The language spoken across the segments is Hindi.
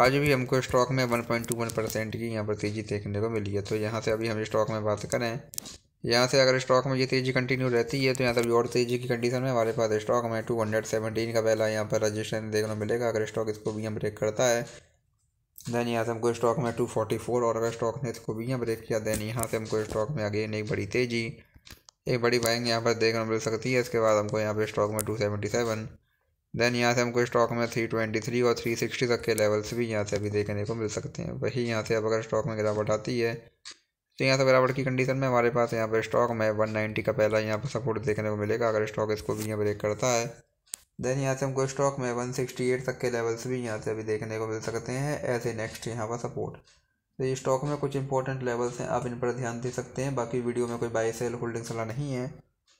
आज भी हमको स्टॉक में 1.21 परसेंट की यहाँ पर तेज़ी देखने को मिली है तो यहाँ से अभी हम स्टॉक में बात करें यहाँ से अगर स्टॉक में ये तेज़ी कंटिन्यू रहती है तो यहाँ पर और तेज़ी की कंडीशन में हमारे पास स्टॉक में टू हंड्रेड सेवनटीन का पहला यहाँ पर रजिस्ट्रेशन देखने को मिलेगा अगर स्टॉक इसको भी हम ब्रेक करता है देन यहाँ से हमको स्टॉक में टू फोर और अगर स्टॉक ने इसको भी यहाँ ब्रेक किया देन यहाँ से हमको स्टॉक में आगे एक बड़ी तेज़ी एक बड़ी बाइंग यहाँ पर देखने को मिल सकती है इसके बाद हमको यहाँ पर स्टॉक में टू सेवेंटी सेवन देन यहाँ से हमको स्टॉक में थ्री ट्वेंटी थ्री और थ्री सिक्सटी तक के लेवल्स भी यहाँ से अभी देखने को मिल सकते हैं वही यहाँ से अब अगर स्टॉक में गिरावट आती है तो यहाँ से गिरावट की कंडीशन में हमारे पास यहाँ पर स्टॉक में वन नाइन्टी का पहला यहाँ पर सपोर्ट देखने को मिलेगा अगर स्टॉक इसको भी यहाँ ब्रेक करता है देन यहाँ से हमको स्टॉक में वन सिक्सटी एट तक के लेवल्स भी यहाँ से अभी देखने को मिल सकते हैं ऐसे नेक्स्ट यहाँ पर सपोर्ट तो ये स्टॉक में कुछ इंपॉर्टेंट लेवल्स हैं आप इन पर ध्यान दे सकते हैं बाकी वीडियो में कोई बाई सेल होल्डिंग सलाह नहीं है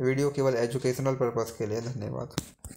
वीडियो केवल एजुकेशनल पर्पज़ के लिए धन्यवाद